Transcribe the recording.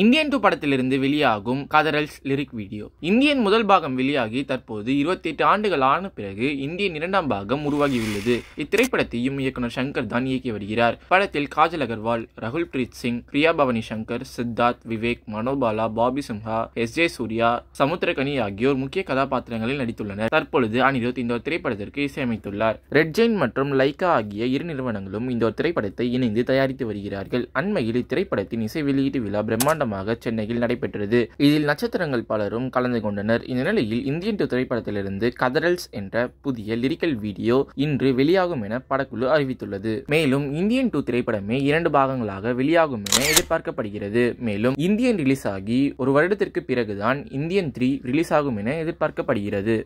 Indian two படத்திலிருந்து வெளியாகும் கதரல்ஸ் lyric video Indian முதல் பாகம் வெளியாகி தற்போது இருபத்தி எட்டு ஆண்டுகள் ஆன பிறகு இந்தியன் இரண்டாம் பாகம் உருவாகியுள்ளது இத்திரைப்படத்தையும் இயக்குனர் சங்கர் தான் இயக்கி வருகிறார் படத்தில் காஜல் அகர்வால் ரகுல் பிரீத் சிங் பிரியா பவனி சங்கர் சித்தார்த் விவேக் மனோபாலா பாபி சிம்ஹா எஸ் ஜே சூர்யா சமுத்திரகனி ஆகியோர் முக்கிய கதாபாத்திரங்களில் நடித்துள்ளனர் தற்பொழுது அனிருத் இந்த திரைப்படத்திற்கு இசையமைத்துள்ளார் ரெட் ஜெயின் மற்றும் லைகா ஆகிய இரு நிறுவனங்களும் இந்த திரைப்படத்தை இணைந்து தயாரித்து வருகிறார்கள் அண்மையில் இத்திரைப்படத்தின் இசை வெளியீட்டு விழா பிரம்மாண்ட பிரம்மாண்டமாக சென்னையில் நடைபெற்றது இதில் நட்சத்திரங்கள் பலரும் கலந்து கொண்டனர் இந்த நிலையில் இந்தியன் திரைப்படத்திலிருந்து கதரல்ஸ் என்ற புதிய லிரிக்கல் வீடியோ இன்று வெளியாகும் என படக்குழு அறிவித்துள்ளது மேலும் இந்தியன் டூ திரைப்படமே இரண்டு பாகங்களாக வெளியாகும் என எதிர்பார்க்கப்படுகிறது மேலும் இந்தியன் ரிலீஸ் ஆகி ஒரு வருடத்திற்கு பிறகுதான் இந்தியன் த்ரீ ரிலீஸ் ஆகும் என எதிர்பார்க்கப்படுகிறது